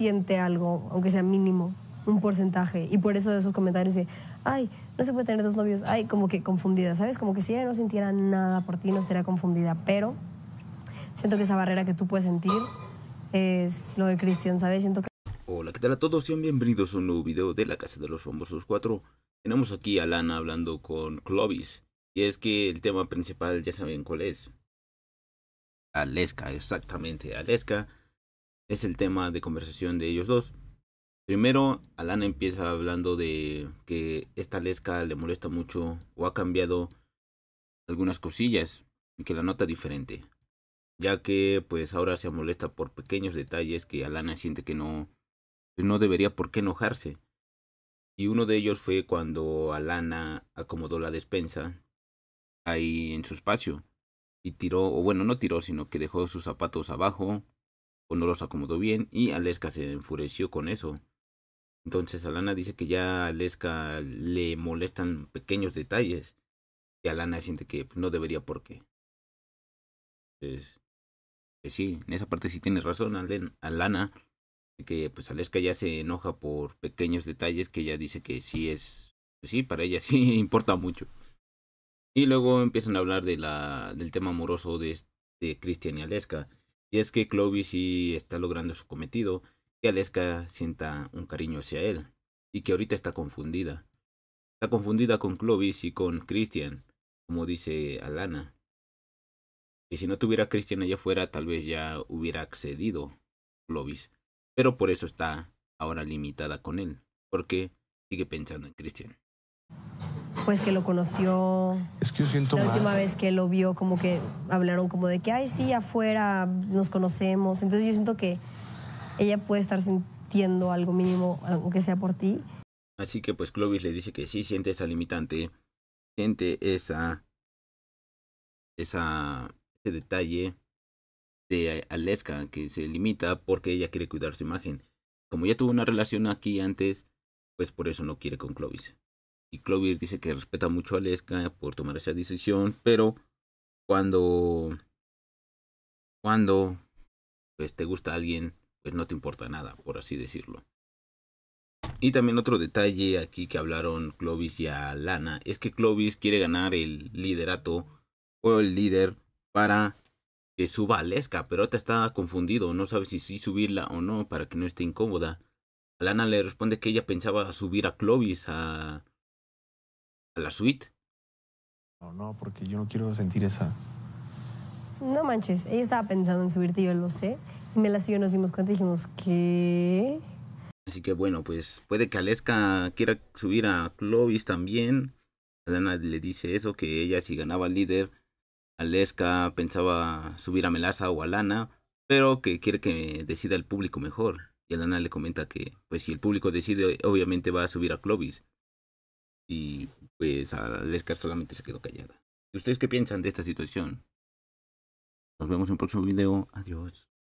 siente algo, aunque sea mínimo, un porcentaje. Y por eso esos comentarios de, ay, no se puede tener dos novios, ay, como que confundida, ¿sabes? Como que si ella no sintiera nada por ti, no estaría confundida. Pero siento que esa barrera que tú puedes sentir es lo de Cristian, ¿sabes? Siento que... Hola, ¿qué tal a todos? Sean bienvenidos a un nuevo video de La Casa de los Famosos 4. Tenemos aquí a Lana hablando con Clovis. Y es que el tema principal ya saben cuál es. Aleska, exactamente, Aleska es el tema de conversación de ellos dos. Primero, Alana empieza hablando de que esta Lesca le molesta mucho o ha cambiado algunas cosillas y que la nota diferente, ya que pues ahora se molesta por pequeños detalles que Alana siente que no pues, no debería por qué enojarse. Y uno de ellos fue cuando Alana acomodó la despensa ahí en su espacio y tiró o bueno, no tiró, sino que dejó sus zapatos abajo no los acomodó bien y Aleska se enfureció con eso. Entonces Alana dice que ya a Aleska le molestan pequeños detalles y Alana siente que pues, no debería por qué. pues sí, en esa parte sí tiene razón Alana, que pues Aleska ya se enoja por pequeños detalles que ella dice que sí es, pues sí, para ella sí importa mucho. Y luego empiezan a hablar la, del tema amoroso de, de Cristian y Aleska y es que Clovis sí está logrando su cometido, que Aleska sienta un cariño hacia él, y que ahorita está confundida. Está confundida con Clovis y con Christian, como dice Alana. Y si no tuviera Christian allá afuera, tal vez ya hubiera accedido Clovis. Pero por eso está ahora limitada con él, porque sigue pensando en Christian pues que lo conoció. Es que yo siento La última vez que lo vio, como que hablaron como de que, ay, sí, afuera nos conocemos. Entonces yo siento que ella puede estar sintiendo algo mínimo, aunque sea por ti. Así que pues Clovis le dice que sí siente esa limitante, siente esa, esa, ese detalle de Aleska que se limita porque ella quiere cuidar su imagen. Como ya tuvo una relación aquí antes, pues por eso no quiere con Clovis y Clovis dice que respeta mucho a Leska por tomar esa decisión, pero cuando cuando pues te gusta alguien, pues no te importa nada, por así decirlo. Y también otro detalle aquí que hablaron Clovis y Alana, es que Clovis quiere ganar el liderato o el líder para que suba a Leska, pero te está confundido, no sabe si sí subirla o no para que no esté incómoda. Alana le responde que ella pensaba subir a Clovis a, a la suite. No, no, porque yo no quiero sentir esa. No manches, ella estaba pensando en subirte, yo lo sé. Y Melas y yo nos dimos cuenta y dijimos, ¿qué? Así que bueno, pues puede que Aleska quiera subir a Clovis también. Alana le dice eso, que ella si ganaba líder, Aleska pensaba subir a Melaza o a Lana, pero que quiere que decida el público mejor. Y Alana le comenta que, pues si el público decide, obviamente va a subir a Clovis. Y pues a Lescar solamente se quedó callada. ¿Y ustedes qué piensan de esta situación? Nos vemos en un próximo video. Adiós.